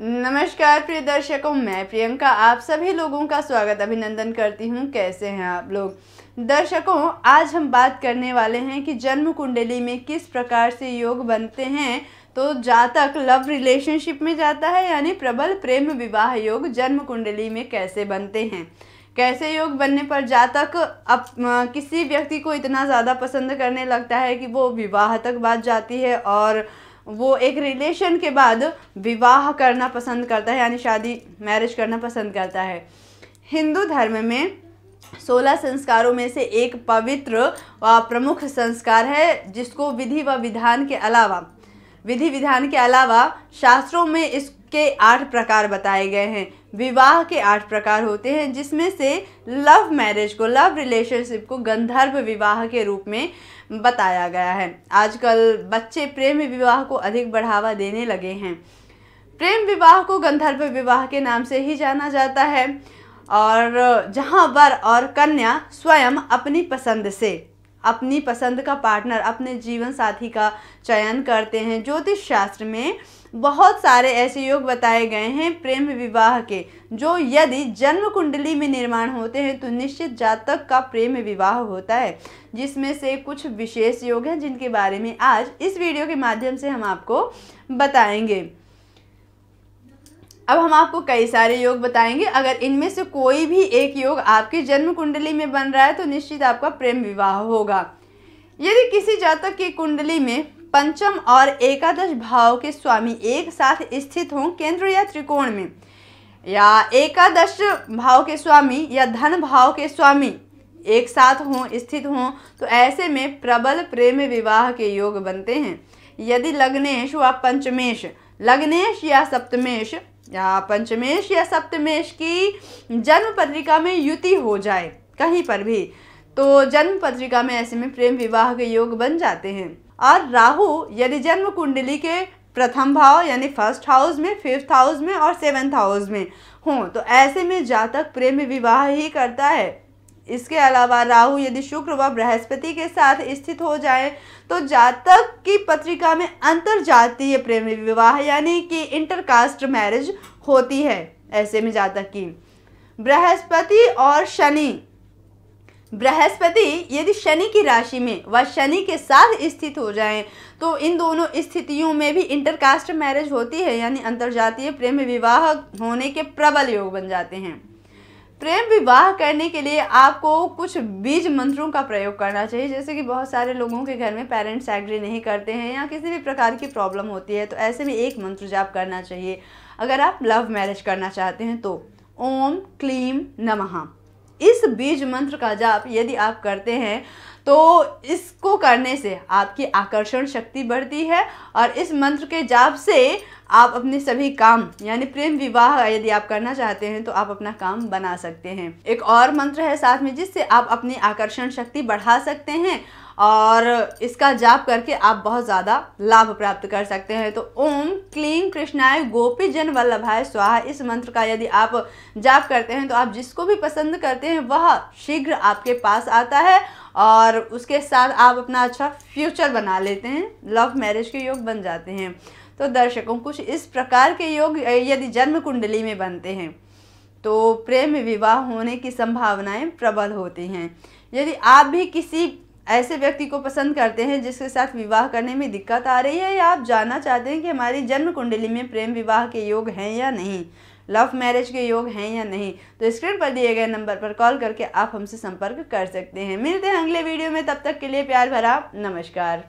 नमस्कार प्रिय दर्शकों मैं प्रियंका आप सभी लोगों का स्वागत अभिनंदन करती हूँ कैसे हैं आप लोग दर्शकों आज हम बात करने वाले हैं कि जन्म कुंडली में किस प्रकार से योग बनते हैं तो जातक लव रिलेशनशिप में जाता है यानी प्रबल प्रेम विवाह योग जन्म कुंडली में कैसे बनते हैं कैसे योग बनने पर जातक अप किसी व्यक्ति को इतना ज़्यादा पसंद करने लगता है कि वो विवाह तक बात जाती है और वो एक रिलेशन के बाद विवाह करना पसंद करता है यानी शादी मैरिज करना पसंद करता है हिंदू धर्म में सोलह संस्कारों में से एक पवित्र व प्रमुख संस्कार है जिसको विधि व विधान के अलावा विधि विधान के अलावा शास्त्रों में इसके आठ प्रकार बताए गए हैं विवाह के आठ प्रकार होते हैं जिसमें से लव मैरिज को लव रिलेशनशिप को गंधर्व विवाह के रूप में बताया गया है आजकल बच्चे प्रेम विवाह को अधिक बढ़ावा देने लगे हैं प्रेम विवाह को गंधर्व विवाह के नाम से ही जाना जाता है और जहाँ वर और कन्या स्वयं अपनी पसंद से अपनी पसंद का पार्टनर अपने जीवन साथी का चयन करते हैं ज्योतिष शास्त्र में बहुत सारे ऐसे योग बताए गए हैं प्रेम विवाह के जो यदि जन्म कुंडली में निर्माण होते हैं तो निश्चित जातक का प्रेम विवाह होता है जिसमें से कुछ विशेष योग हैं जिनके बारे में आज इस वीडियो के माध्यम से हम आपको बताएंगे अब हम आपको कई सारे योग बताएंगे अगर इनमें से कोई भी एक योग आपके जन्म कुंडली में बन रहा है तो निश्चित आपका प्रेम विवाह होगा यदि किसी जातक की कुंडली में पंचम और एकादश भाव के स्वामी एक साथ स्थित हों केंद्र या त्रिकोण में या एकादश भाव के स्वामी या धन भाव के स्वामी एक साथ हों स्थित हों तो ऐसे में प्रबल प्रेम विवाह के योग बनते हैं यदि लग्नेश व पंचमेश लग्नेश या सप्तमेश पंचमेश या सप्तमेश की जन्म पत्रिका में युति हो जाए कहीं पर भी तो जन्म पत्रिका में ऐसे में प्रेम विवाह के योग बन जाते हैं और राहु यदि जन्म कुंडली के प्रथम भाव यानी फर्स्ट हाउस में फिफ्थ हाउस में और सेवन्थ हाउस में हों तो ऐसे में जातक प्रेम विवाह ही करता है इसके अलावा राहु यदि शुक्र व बृहस्पति के साथ स्थित हो जाए तो जातक की पत्रिका में अंतर जातीय प्रेम विवाह यानी कि इंटरकास्ट मैरिज होती है ऐसे में जातक की बृहस्पति और शनि बृहस्पति यदि शनि की राशि में व शनि के साथ स्थित हो जाए तो इन दोनों स्थितियों में भी इंटरकास्ट मैरिज होती है यानी जातीय प्रेम विवाह होने के प्रबल योग बन जाते हैं प्रेम विवाह करने के लिए आपको कुछ बीज मंत्रों का प्रयोग करना चाहिए जैसे कि बहुत सारे लोगों के घर में पेरेंट्स एग्री नहीं करते हैं या किसी भी प्रकार की प्रॉब्लम होती है तो ऐसे में एक मंत्र जाप करना चाहिए अगर आप लव मैरिज करना चाहते हैं तो ओम क्लीम नमः इस बीज मंत्र का जाप यदि आप करते हैं तो इसको करने से आपकी आकर्षण शक्ति बढ़ती है और इस मंत्र के जाप से आप अपने सभी काम यानी प्रेम विवाह यदि आप करना चाहते हैं तो आप अपना काम बना सकते हैं एक और मंत्र है साथ में जिससे आप अपनी आकर्षण शक्ति बढ़ा सकते हैं और इसका जाप करके आप बहुत ज़्यादा लाभ प्राप्त कर सकते हैं तो ओम क्लीम कृष्णाय गोपी जन वल्लभाय स्वाहा इस मंत्र का यदि आप जाप करते हैं तो आप जिसको भी पसंद करते हैं वह शीघ्र आपके पास आता है और उसके साथ आप अपना अच्छा फ्यूचर बना लेते हैं लव मैरिज के योग बन जाते हैं तो दर्शकों कुछ इस प्रकार के योग यदि जन्म कुंडली में बनते हैं तो प्रेम विवाह होने की संभावनाएं प्रबल होती हैं यदि आप भी किसी ऐसे व्यक्ति को पसंद करते हैं जिसके साथ विवाह करने में दिक्कत आ रही है या आप जानना चाहते हैं कि हमारी जन्म कुंडली में प्रेम विवाह के योग हैं या नहीं लव मैरिज के योग हैं या नहीं तो स्क्रीन पर दिए गए नंबर पर कॉल करके आप हमसे संपर्क कर सकते हैं मिलते हैं अगले वीडियो में तब तक के लिए प्यार भरा नमस्कार